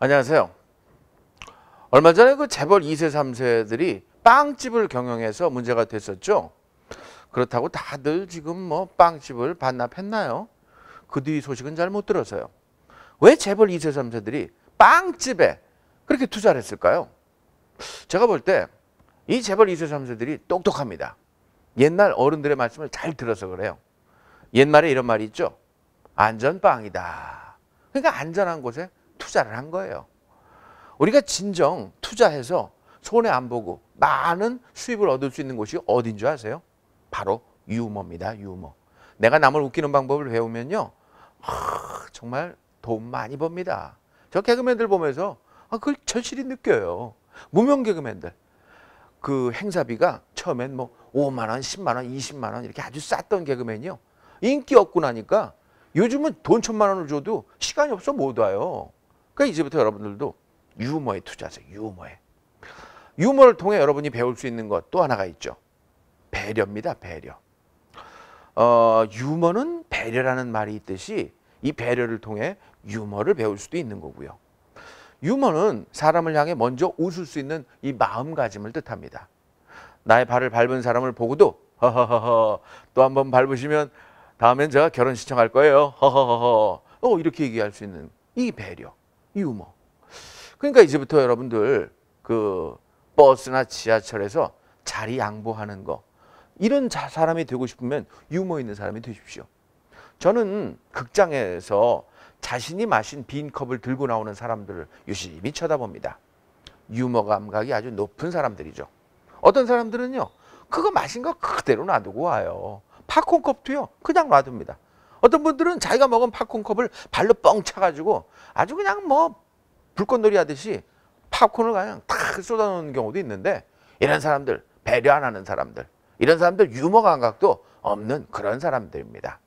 안녕하세요. 얼마 전에 그 재벌 2세, 3세들이 빵집을 경영해서 문제가 됐었죠. 그렇다고 다들 지금 뭐 빵집을 반납했나요? 그 뒤 소식은 잘 못들어요왜 재벌 2세, 3세들이 빵집에 그렇게 투자를 했을까요? 제가 볼 때 이 재벌 2세, 3세들이 똑똑합니다. 옛날 어른들의 말씀을 잘 들어서 그래요. 옛말에 이런 말이 있죠. 안전빵이다. 그러니까 안전한 곳에 투자를 한 거예요. 우리가 진정 투자해서 손해 안 보고 많은 수입을 얻을 수 있는 곳이 어딘 줄 아세요? 바로 유머입니다. 유머. 내가 남을 웃기는 방법을 배우면요. 아, 정말 돈 많이 법니다. 저 개그맨들 보면서 아, 그걸 절실히 느껴요. 무명 개그맨들. 그 행사비가 처음엔 뭐 5만 원, 10만 원, 20만 원 이렇게 아주 쌌던 개그맨이요. 인기 없고 나니까 요즘은 돈 천만 원을 줘도 시간이 없어 못 와요. 그러니까 이제부터 여러분들도 유머에 투자하세요. 유머에. 유머를 통해 여러분이 배울 수 있는 것 또 하나가 있죠. 배려입니다. 배려. 어, 유머는 배려라는 말이 있듯이 이 배려를 통해 유머를 배울 수도 있는 거고요. 유머는 사람을 향해 먼저 웃을 수 있는 이 마음가짐을 뜻합니다. 나의 발을 밟은 사람을 보고도 허허허허 또 한 번 밟으시면 다음엔 제가 결혼 신청할 거예요. 허허허허 어, 이렇게 얘기할 수 있는 이 배려. 유머. 그러니까 이제부터 여러분들 그 버스나 지하철에서 자리 양보하는 거 이런 자, 사람이 되고 싶으면 유머 있는 사람이 되십시오. 저는 극장에서 자신이 마신 빈 컵을 들고 나오는 사람들을 유심히 쳐다봅니다. 유머 감각이 아주 높은 사람들이죠. 어떤 사람들은요. 그거 마신 거 그대로 놔두고 와요. 팝콘 컵도요. 그냥 놔둡니다. 어떤 분들은 자기가 먹은 팝콘 컵을 발로 뻥 차가지고 아주 그냥 뭐 불꽃놀이 하듯이 팝콘을 그냥 탁 쏟아놓는 경우도 있는데 이런 사람들 배려 안 하는 사람들 이런 사람들 유머 감각도 없는 그런 사람들입니다.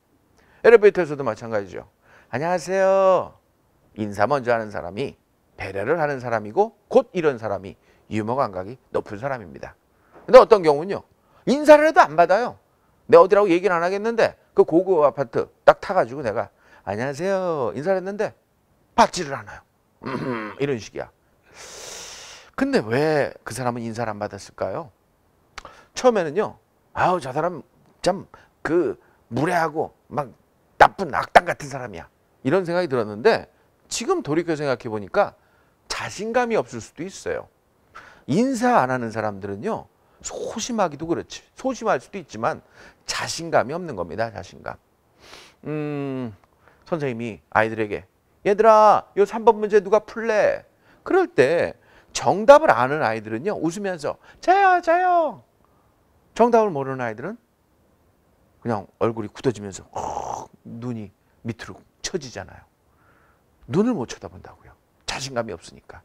엘리베이터에서도 마찬가지죠. 안녕하세요. 인사 먼저 하는 사람이 배려를 하는 사람이고 곧 이런 사람이 유머 감각이 높은 사람입니다. 근데 어떤 경우는요. 인사를 해도 안 받아요. 내가 어디라고 얘기는 안 하겠는데 그 고급 아파트 딱 타가지고 내가 안녕하세요 인사를 했는데 받지를 않아요. 이런 식이야. 근데 왜 그 사람은 인사를 안 받았을까요? 처음에는요. 아우 저 사람 참 그 무례하고 막 나쁜 악당 같은 사람이야. 이런 생각이 들었는데 지금 돌이켜 생각해 보니까 자신감이 없을 수도 있어요. 인사 안 하는 사람들은요. 소심하기도 그렇지. 소심할 수도 있지만 자신감이 없는 겁니다. 자신감. 음, 선생님이 아이들에게 얘들아, 요 3번 문제 누가 풀래? 그럴 때 정답을 아는 아이들은요. 웃으면서 자요, 자요. 정답을 모르는 아이들은 그냥 얼굴이 굳어지면서 눈이 밑으로 처지잖아요. 눈을 못 쳐다본다고요. 자신감이 없으니까.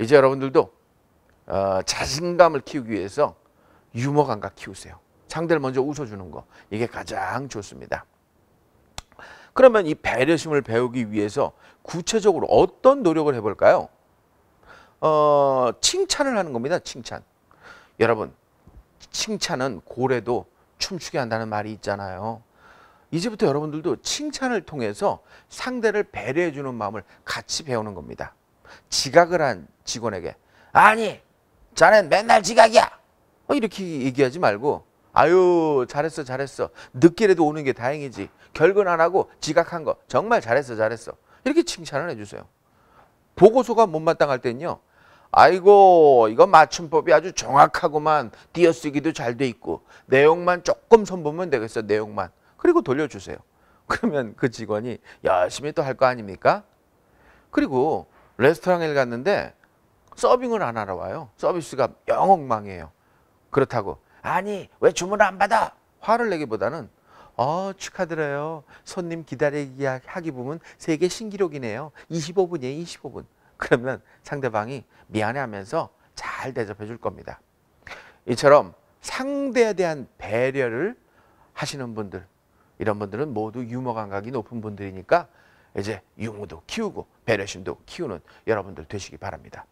이제 여러분들도 어, 자신감을 키우기 위해서 유머 감각 키우세요. 상대를 먼저 웃어주는 거 이게 가장 좋습니다. 그러면 이 배려심을 배우기 위해서 구체적으로 어떤 노력을 해볼까요? 어, 칭찬을 하는 겁니다. 칭찬. 여러분 칭찬은 고래도 춤추게 한다는 말이 있잖아요. 이제부터 여러분들도 칭찬을 통해서 상대를 배려해 주는 마음을 같이 배우는 겁니다. 지각을 한 직원에게 아니 자넨 맨날 지각이야. 어, 이렇게 얘기하지 말고 아유 잘했어 잘했어 늦게라도 오는 게 다행이지 결근 안 하고 지각한 거 정말 잘했어 잘했어 이렇게 칭찬을 해주세요 보고서가 못마땅할 땐요 아이고 이거 맞춤법이 아주 정확하고만 띄어쓰기도 잘 돼 있고 내용만 조금 선보면 되겠어 내용만 그리고 돌려주세요 그러면 그 직원이 열심히 또 할 거 아닙니까 그리고 레스토랑에 갔는데 서빙을 안 하러 와요. 서비스가 영엉망이에요. 그렇다고 아니 왜 주문 안 받아? 화를 내기보다는 어 축하드려요. 손님 기다리기 하기 보면 세계 신기록이네요. 25분이에요. 25분. 그러면 상대방이 미안해하면서 잘 대접해 줄 겁니다. 이처럼 상대에 대한 배려를 하시는 분들 이런 분들은 모두 유머 감각이 높은 분들이니까 이제 유머도 키우고 배려심도 키우는 여러분들 되시기 바랍니다.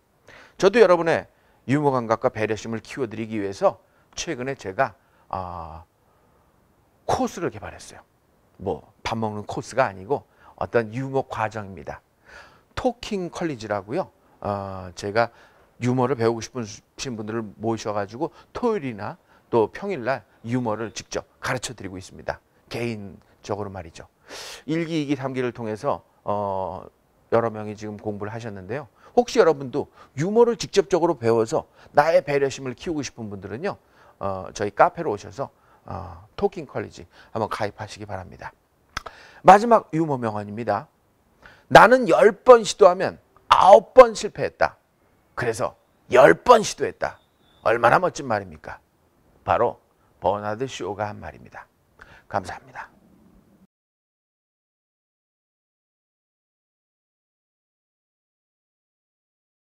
저도 여러분의 유머 감각과 배려심을 키워드리기 위해서 최근에 제가 아, 코스를 개발했어요. 뭐 밥 먹는 코스가 아니고 어떤 유머 과정입니다. 토킹 컬리지라고요. 어, 제가 유머를 배우고 싶으신 분들을 모셔가지고 토요일이나 또 평일날 유머를 직접 가르쳐 드리고 있습니다. 개인적으로 말이죠. 일기이기삼기를 통해서 어, 여러 명이 지금 공부를 하셨는데요. 혹시 여러분도 유머를 직접적으로 배워서 나의 배려심을 키우고 싶은 분들은요. 어, 저희 카페로 오셔서 어, 토킹 컬리지 한번 가입하시기 바랍니다. 마지막 유머 명언입니다. 나는 10번 시도하면 9번 실패했다. 그래서 10번 시도했다. 얼마나 멋진 말입니까? 바로 버나드 쇼가 한 말입니다. 감사합니다.